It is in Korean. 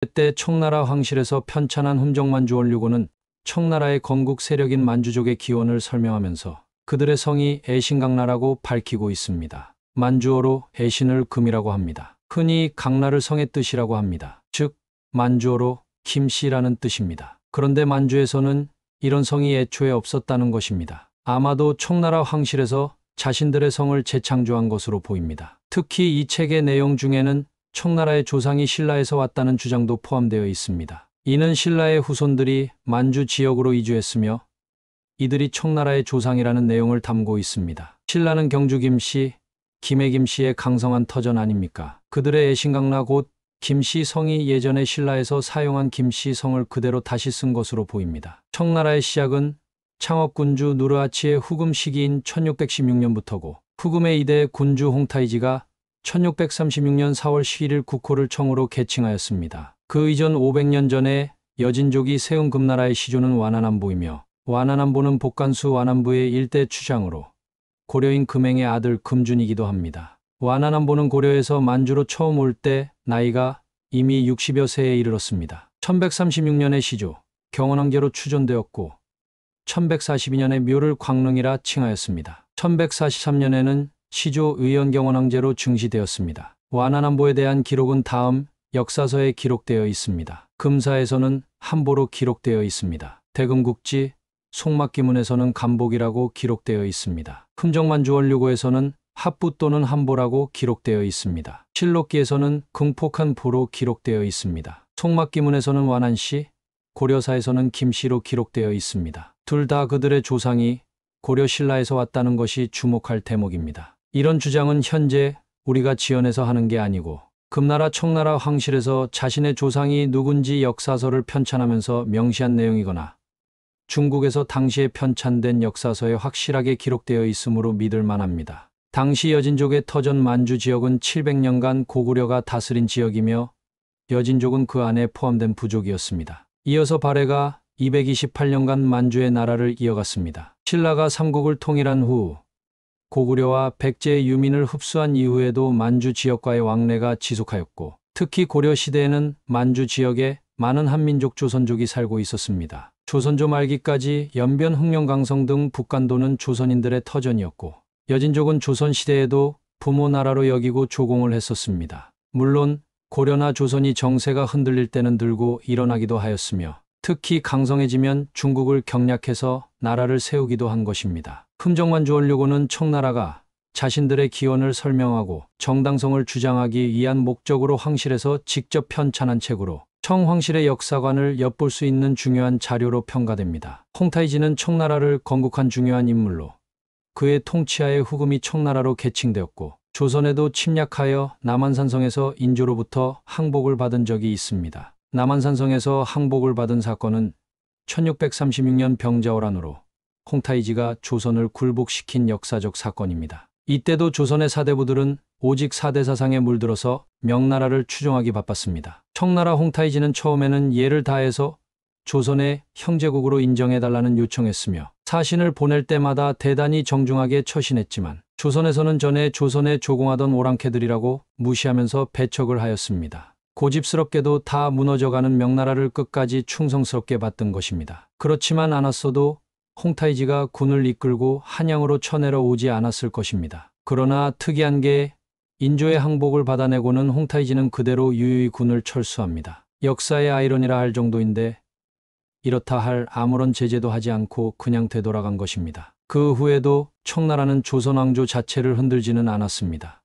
그때 청나라 황실에서 편찬한 훈정만주 원류고는 청나라의 건국 세력인 만주족의 기원을 설명하면서 그들의 성이 애신강나라고 밝히고 있습니다. 만주어로 애신을 금이라고 합니다. 흔히 강나를 성의 뜻이라고 합니다. 즉 만주어로 김씨라는 뜻입니다. 그런데 만주에서는 이런 성이 애초에 없었다는 것입니다. 아마도 청나라 황실에서 자신들의 성을 재창조한 것으로 보입니다. 특히 이 책의 내용 중에는 청나라의 조상이 신라에서 왔다는 주장도 포함되어 있습니다. 이는 신라의 후손들이 만주 지역으로 이주했으며 이들이 청나라의 조상이라는 내용을 담고 있습니다. 신라는 경주 김씨, 김해 김씨의 강성한 터전 아닙니까? 그들의 애신강라 곧 김씨 성이 예전에 신라에서 사용한 김씨 성을 그대로 다시 쓴 것으로 보입니다. 청나라의 시작은 창업군주 누르아치의 후금 시기인 1616년부터고 후금의 이대 군주 홍타이지가 1636년 4월 11일 국호를 청으로 개칭하였습니다. 그 이전 500년 전에 여진족이 세운 금나라의 시조는 완안안보이며 완안안보는 복간수 완안부의 일대 추장으로 고려인 금행의 아들 금준이기도 합니다. 완안안보는 고려에서 만주로 처음 올 때 나이가 이미 60여 세에 이르렀습니다. 1 1 3 6년의 시조 경원왕계로 추존되었고 1142년에 묘를 광릉이라 칭하였습니다. 1143년에는 시조 의연경원항제로 증시되었습니다. 완안함보에 대한 기록은 다음 역사서에 기록되어 있습니다. 금사에서는 함보로 기록되어 있습니다. 대금국지 속막기문에서는 감복이라고 기록되어 있습니다. 흠정만주원류고에서는 합부 또는 함보라고 기록되어 있습니다. 실록기에서는 금폭한 보로 기록되어 있습니다. 속막기문에서는 완안시 고려사에서는 김씨로 기록되어 있습니다. 둘 다 그들의 조상이 고려신라에서 왔다는 것이 주목할 대목입니다. 이런 주장은 현재 우리가 지연해서 하는 게 아니고 금나라 청나라 황실에서 자신의 조상이 누군지 역사서를 편찬하면서 명시한 내용이거나 중국에서 당시에 편찬된 역사서에 확실하게 기록되어 있으므로 믿을 만합니다. 당시 여진족의 터전 만주 지역은 700년간 고구려가 다스린 지역이며 여진족은 그 안에 포함된 부족이었습니다. 이어서 발해가 228년간 만주의 나라를 이어갔습니다. 신라가 삼국을 통일한 후 고구려와 백제의 유민을 흡수한 이후에도 만주 지역과의 왕래가 지속하였고 특히 고려시대에는 만주 지역에 많은 한민족 조선족이 살고 있었습니다. 조선조 말기까지 연변 흑룡강성등 북간도는 조선인들의 터전이었고 여진족은 조선시대에도 부모 나라로 여기고 조공을 했었습니다. 물론 고려나 조선이 정세가 흔들릴 때는 들고 일어나기도 하였으며 특히 강성해지면 중국을 경략해서 나라를 세우기도 한 것입니다. 흠정관 주원료고는 청나라가 자신들의 기원을 설명하고 정당성을 주장하기 위한 목적으로 황실에서 직접 편찬한 책으로 청황실의 역사관을 엿볼 수 있는 중요한 자료로 평가됩니다. 홍타이지는 청나라를 건국한 중요한 인물로 그의 통치하에 후금이 청나라로 개칭되었고 조선에도 침략하여 남한산성에서 인조로부터 항복을 받은 적이 있습니다. 남한산성에서 항복을 받은 사건은 1636년 병자호란으로 홍타이지가 조선을 굴복시킨 역사적 사건입니다. 이때도 조선의 사대부들은 오직 사대사상에 물들어서 명나라를 추종하기 바빴습니다. 청나라 홍타이지는 처음에는 예를 다해서 조선의 형제국으로 인정해달라는 요청했으며 사신을 보낼 때마다 대단히 정중하게 처신했지만 조선에서는 전에 조선에 조공하던 오랑캐들이라고 무시하면서 배척을 하였습니다. 고집스럽게도 다 무너져가는 명나라를 끝까지 충성스럽게 봤던 것입니다. 그렇지만 않았어도 홍타이지가 군을 이끌고 한양으로 쳐내러 오지 않았을 것입니다. 그러나 특이한 게 인조의 항복을 받아내고는 홍타이지는 그대로 유유히 군을 철수합니다. 역사의 아이러니라 할 정도인데 이렇다 할 아무런 제재도 하지 않고 그냥 되돌아간 것입니다. 그 후에도 청나라는 조선왕조 자체를 흔들지는 않았습니다.